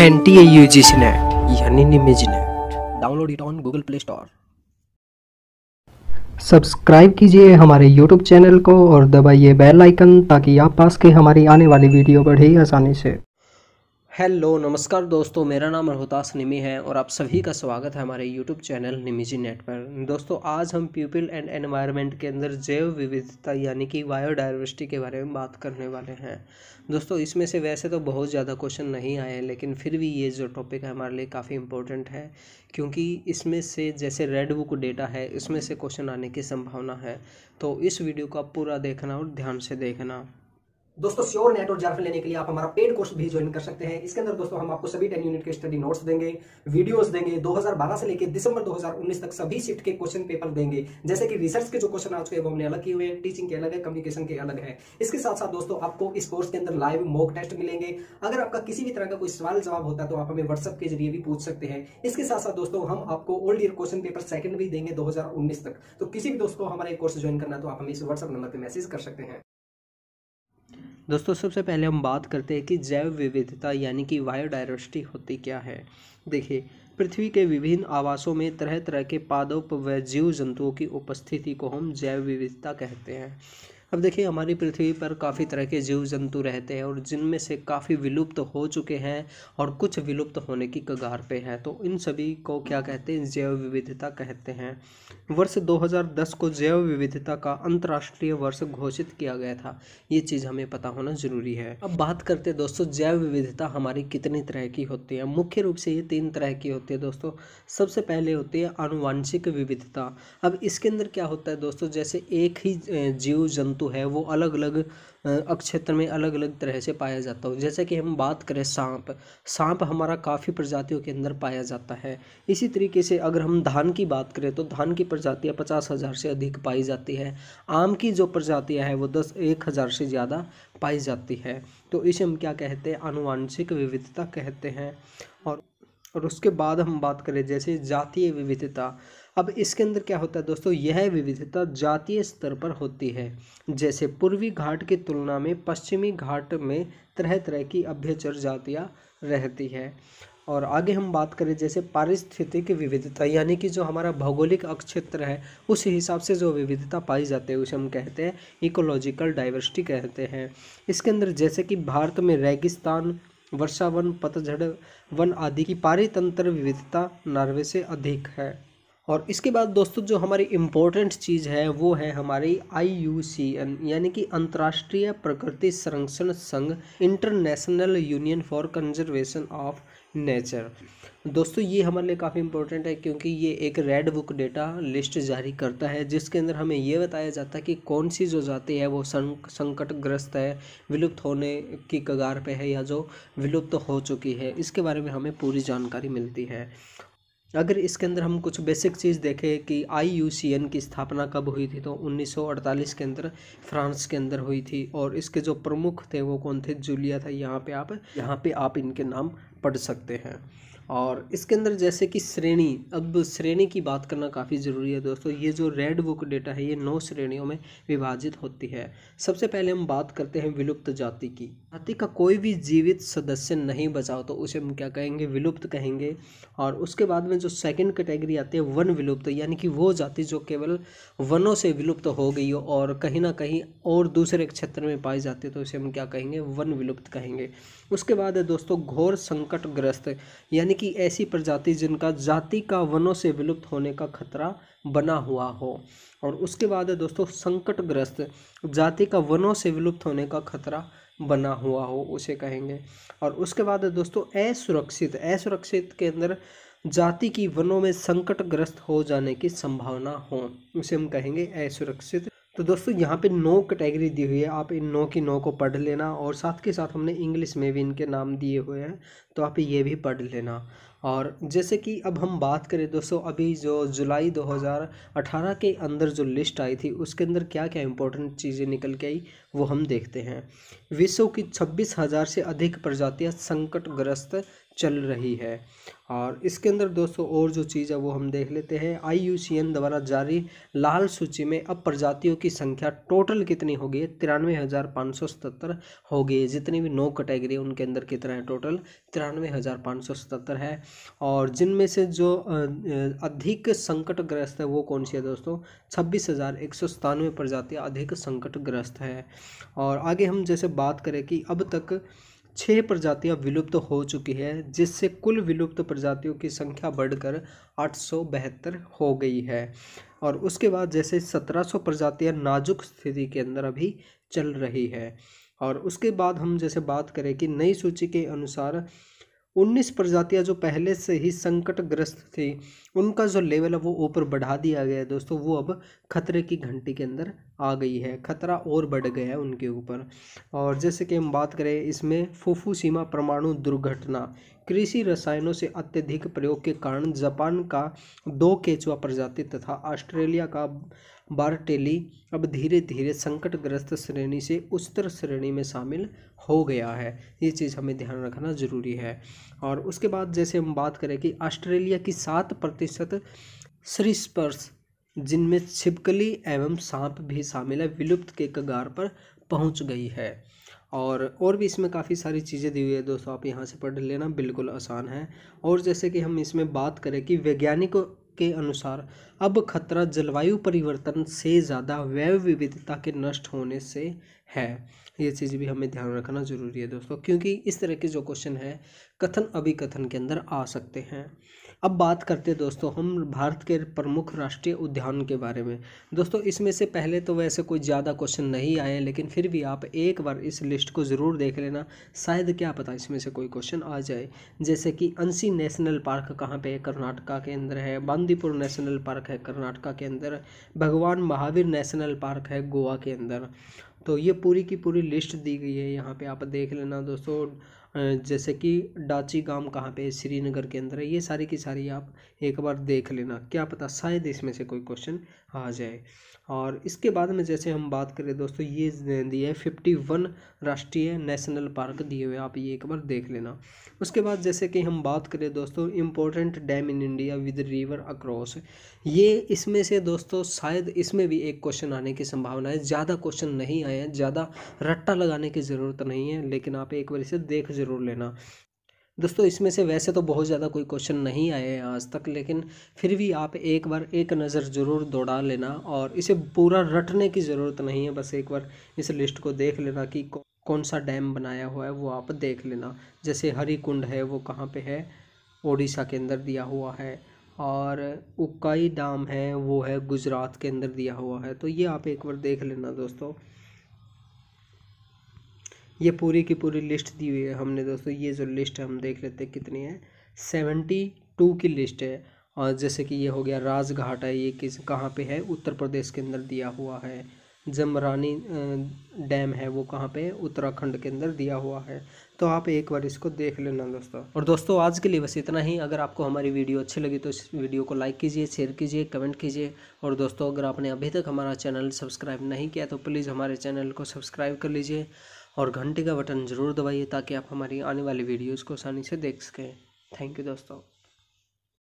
anti download it on Google play store subscribe कीजिए हमारे YouTube channel को और दबाइए बेल आइकन ताकि आप पास के हमारी आने वाली वीडियो बढ़े आसानी से हेलो नमस्कार दोस्तों मेरा नाम रोहतास निमी है और आप सभी का स्वागत है हमारे यूट्यूब चैनल निमीजी नेट पर दोस्तों आज हम पीपल एंड एनवायरनमेंट के अंदर जैव विविधता यानी कि बायोडाइवर्सिटी के बारे में बात करने वाले हैं दोस्तों इसमें से वैसे तो बहुत ज़्यादा क्वेश्चन नहीं आए हैं लेकिन फिर भी ये जो टॉपिक है हमारे लिए काफ़ी इंपॉर्टेंट है क्योंकि इसमें से जैसे रेड बुक डेटा है इसमें से क्वेश्चन आने की संभावना है तो इस वीडियो को आप पूरा देखना और ध्यान से देखना दोस्तों श्योर नेट और जर्फ लेने के लिए आप हमारा पेड कोर्स भी ज्वाइन कर सकते हैं इसके अंदर दोस्तों हम आपको सभी टेन यूनिट के स्टडी नोट्स देंगे वीडियोस देंगे 2012 से लेकर दिसंबर 2019 तक सभी शिफ्ट के क्वेश्चन पेपर देंगे जैसे कि रिसर्च के जो क्वेश्चन आ चुके हैं वो हमने अलग किए हुए हैं टीचिंग के अलग है कम्युनिकेशन के अलग है इसके साथ साथ दोस्तों आपको इस कोर्स के अंदर लाइव मॉक टेस्ट मिलेंगे अगर आपका किसी भी तरह का कोई सवाल जवाब होता है तो आप हमें व्हाट्सअप के जरिए भी पूछ सकते हैं इसके साथ साथ दोस्तों हम आपको old year question paper second भी देंगे दो तक तो किसी भी दोस्तों हमारे कोर्स ज्वाइन करना तो आप हमें इस व्हाट्सअप नंबर पर मैसेज कर सकते हैं दोस्तों सबसे पहले हम बात करते हैं कि जैव विविधता यानी कि बायोडायवर्सिटी होती क्या है देखिए पृथ्वी के विभिन्न आवासों में तरह तरह के पादप व जीव जंतुओं की उपस्थिति को हम जैव विविधता कहते हैं अब देखिए हमारी पृथ्वी पर काफ़ी तरह के जीव जंतु रहते हैं और जिनमें से काफ़ी विलुप्त हो चुके हैं और कुछ विलुप्त होने की कगार पे हैं तो इन सभी को क्या कहते हैं जैव विविधता कहते हैं वर्ष 2010 को जैव विविधता का अंतर्राष्ट्रीय वर्ष घोषित किया गया था ये चीज़ हमें पता होना ज़रूरी है अब बात करते हैं दोस्तों जैव विविधता हमारी कितनी तरह की होती है मुख्य रूप से ये तीन तरह की होती है दोस्तों सबसे पहले होती है अनुवांशिक विविधता अब इसके अंदर क्या होता है दोस्तों जैसे एक ही जीव जंतु जंतु तो है वो अलग अलग क्षेत्र में अलग अलग तरह से पाया जाता हो जैसे कि हम बात करें सांप सांप हमारा काफ़ी प्रजातियों के अंदर पाया जाता है इसी तरीके से अगर हम धान की बात करें तो धान की प्रजातियाँ पचास हज़ार से अधिक पाई जाती है आम की जो प्रजातियाँ हैं वो दस एक हज़ार से ज़्यादा पाई जाती है तो इसे हम क्या कहते हैं अनुवांशिक विविधता कहते हैं और और उसके बाद हम बात करें जैसे जातीय विविधता अब इसके अंदर क्या होता है दोस्तों यह विविधता जातीय स्तर पर होती है जैसे पूर्वी घाट की तुलना में पश्चिमी घाट में तरह तरह की अभ्यचर जातियाँ रहती है और आगे हम बात करें जैसे पारिस्थितिक विविधता यानी कि जो हमारा भौगोलिक अक्षेत्र है उस हिसाब से जो विविधता पाई जाती है उसे हम कहते हैं इकोलॉजिकल डाइवर्सिटी कहते हैं इसके अंदर जैसे कि भारत में रेगिस्तान वर्षा वन पतझड़ वन आदि की पारितंत्र विविधता नॉर्वे से अधिक है और इसके बाद दोस्तों जो हमारी इम्पोर्टेंट चीज़ है वो है हमारी आई यू सी एन यानी कि अंतर्राष्ट्रीय प्रकृति संरक्षण संघ international union for conservation of nature दोस्तों ये हमारे लिए काफ़ी इम्पोर्टेंट है क्योंकि ये एक रेड बुक डेटा लिस्ट जारी करता है जिसके अंदर हमें ये बताया जाता है कि कौन सी जो जाति है वो संकटग्रस्त है विलुप्त होने की कगार पे है या जो विलुप्त तो हो चुकी है इसके बारे में हमें पूरी जानकारी मिलती है अगर इसके अंदर हम कुछ बेसिक चीज़ देखें कि आई की स्थापना कब हुई थी तो 1948 के अंदर फ्रांस के अंदर हुई थी और इसके जो प्रमुख थे वो कौन थे जूलिया था यहाँ पे आप यहाँ पे आप इनके नाम पढ़ सकते हैं और इसके अंदर जैसे कि श्रेणी अब श्रेणी की बात करना काफ़ी ज़रूरी है दोस्तों ये जो रेड बुक डेटा है ये नौ श्रेणियों में विभाजित होती है सबसे पहले हम बात करते हैं विलुप्त जाति की जाति का कोई भी जीवित सदस्य नहीं बचाओ तो उसे हम क्या कहेंगे विलुप्त कहेंगे और उसके बाद में जो सेकेंड कैटेगरी आती है वन विलुप्त यानी कि वो जाति जो केवल वनों से विलुप्त हो गई हो और कहीं ना कहीं और दूसरे क्षेत्र में पाई जाती है तो उसे हम क्या कहेंगे वन विलुप्त कहेंगे उसके बाद है दोस्तों घोर संक संकटग्रस्त यानी कि ऐसी प्रजाति जिनका जाति का वनों से विलुप्त होने का खतरा बना हुआ हो और उसके बाद है दोस्तों संकटग्रस्त जाति का वनों से विलुप्त होने का खतरा बना हुआ हो उसे कहेंगे और उसके बाद है दोस्तों असुरक्षित असुरक्षित के अंदर जाति की वनों में संकटग्रस्त हो जाने की संभावना हो उसे हम कहेंगे असुरक्षित तो दोस्तों यहाँ पे नौ कैटेगरी दी हुई है आप इन नौ की नौ को पढ़ लेना और साथ के साथ हमने इंग्लिश में भी इनके नाम दिए हुए हैं तो आप ये भी पढ़ लेना और जैसे कि अब हम बात करें दोस्तों अभी जो जुलाई 2018 के अंदर जो लिस्ट आई थी उसके अंदर क्या क्या इंपॉर्टेंट चीज़ें निकल के आई वो हम देखते हैं विश्व की छब्बीस हज़ार से अधिक प्रजातियाँ संकटग्रस्त चल रही है और इसके अंदर दोस्तों और जो चीज़ है वो हम देख लेते हैं आई द्वारा जारी लाल सूची में अब प्रजातियों की संख्या टोटल कितनी होगी तिरानवे हज़ार पाँच सौ सतहत्तर होगी जितनी भी नौ कैटेगरी है उनके अंदर कितना है टोटल तिरानवे हज़ार पाँच सौ सतहत्तर है और जिनमें से जो अधिक संकटग्रस्त है वो कौन सी है दोस्तों छब्बीस हज़ार एक सौ प्रजातियाँ अधिक संकटग्रस्त है और आगे हम जैसे बात करें कि अब तक छः प्रजातियां विलुप्त हो चुकी है जिससे कुल विलुप्त प्रजातियों की संख्या बढ़कर आठ सौ बहत्तर हो गई है और उसके बाद जैसे सत्रह सौ प्रजातियाँ नाजुक स्थिति के अंदर अभी चल रही है और उसके बाद हम जैसे बात करें कि नई सूची के अनुसार 19 प्रजातियां जो पहले से ही संकटग्रस्त थी उनका जो लेवल है वो ऊपर बढ़ा दिया गया है दोस्तों वो अब खतरे की घंटी के अंदर आ गई है खतरा और बढ़ गया है उनके ऊपर और जैसे कि हम बात करें इसमें सीमा परमाणु दुर्घटना कृषि रसायनों से अत्यधिक प्रयोग के कारण जापान का दो केचुआ प्रजाति तथा ऑस्ट्रेलिया का बारटेली अब धीरे धीरे संकटग्रस्त श्रेणी से उच्चतर श्रेणी में शामिल हो गया है ये चीज़ हमें ध्यान रखना ज़रूरी है और उसके बाद जैसे हम बात करें कि ऑस्ट्रेलिया की सात प्रतिशत सरिस्पर्श जिनमें छिपकली एवं सांप भी शामिल है विलुप्त के कगार पर पहुंच गई है और और भी इसमें काफ़ी सारी चीज़ें दी हुई है दोस्तों आप यहाँ से पढ़ लेना बिल्कुल आसान है और जैसे कि हम इसमें बात करें कि वैज्ञानिकों के अनुसार अब खतरा जलवायु परिवर्तन से ज़्यादा वैव विविधता के नष्ट होने से है ये चीज़ भी हमें ध्यान रखना ज़रूरी है दोस्तों क्योंकि इस तरह के जो क्वेश्चन है कथन अभिकथन के अंदर आ सकते हैं अब बात करते हैं दोस्तों हम भारत के प्रमुख राष्ट्रीय उद्यान के बारे में दोस्तों इसमें से पहले तो वैसे कोई ज़्यादा क्वेश्चन नहीं आए लेकिन फिर भी आप एक बार इस लिस्ट को ज़रूर देख लेना शायद क्या पता इसमें से कोई क्वेश्चन आ जाए जैसे कि अंसी नेशनल पार्क कहाँ पे है कर्नाटका के अंदर है बांदीपुर नेशनल पार्क है कर्नाटका के अंदर भगवान महावीर नेशनल पार्क है गोवा के अंदर तो ये पूरी की पूरी लिस्ट दी गई है यहाँ पे आप देख लेना दोस्तों जैसे कि डाची गांव कहाँ पे श्रीनगर के अंदर है ये सारी की सारी आप एक बार देख लेना क्या पता शायद इसमें से कोई क्वेश्चन आ जाए और इसके बाद में जैसे हम बात करें दोस्तों ये दिए फिफ्टी वन राष्ट्रीय नेशनल पार्क दिए हुए आप ये एक बार देख लेना उसके बाद जैसे कि हम बात करें दोस्तों important dam in India with river across ये इसमें से दोस्तों शायद इसमें भी एक क्वेश्चन आने की संभावना है ज़्यादा क्वेश्चन नहीं आए हैं ज़्यादा रट्टा लगाने की ज़रूरत नहीं है लेकिन आप एक बार इसे देख ज़रूर लेना दोस्तों इसमें से वैसे तो बहुत ज़्यादा कोई क्वेश्चन नहीं आए हैं आज तक लेकिन फिर भी आप एक बार एक नज़र ज़रूर दौड़ा लेना और इसे पूरा रटने की ज़रूरत नहीं है बस एक बार इस लिस्ट को देख लेना कि कौन सा डैम बनाया हुआ है वो आप देख लेना जैसे हरी कुंड है वो कहाँ पे है ओडिशा के अंदर दिया हुआ है और उकाई डाम है वो है गुजरात के अंदर दिया हुआ है तो ये आप एक बार देख लेना दोस्तों ये पूरी की पूरी लिस्ट दी हुई है हमने दोस्तों ये जो लिस्ट हम देख लेते हैं कितनी है सेवेंटी टू की लिस्ट है और जैसे कि ये हो गया राजघाट है ये किस कहाँ पे है उत्तर प्रदेश के अंदर दिया हुआ है जमरानी डैम है वो कहाँ पे उत्तराखंड के अंदर दिया हुआ है तो आप एक बार इसको देख लेना दोस्तों और दोस्तों आज के लिए बस इतना ही अगर आपको हमारी वीडियो अच्छी लगी तो इस वीडियो को लाइक कीजिए शेयर कीजिए कमेंट कीजिए और दोस्तों अगर आपने अभी तक हमारा चैनल सब्सक्राइब नहीं किया तो प्लीज़ हमारे चैनल को सब्सक्राइब कर लीजिए और घंटे का बटन ज़रूर दबाइए ताकि आप हमारी आने वाली वीडियोज़ को आसानी से देख सकें थैंक यू दोस्तों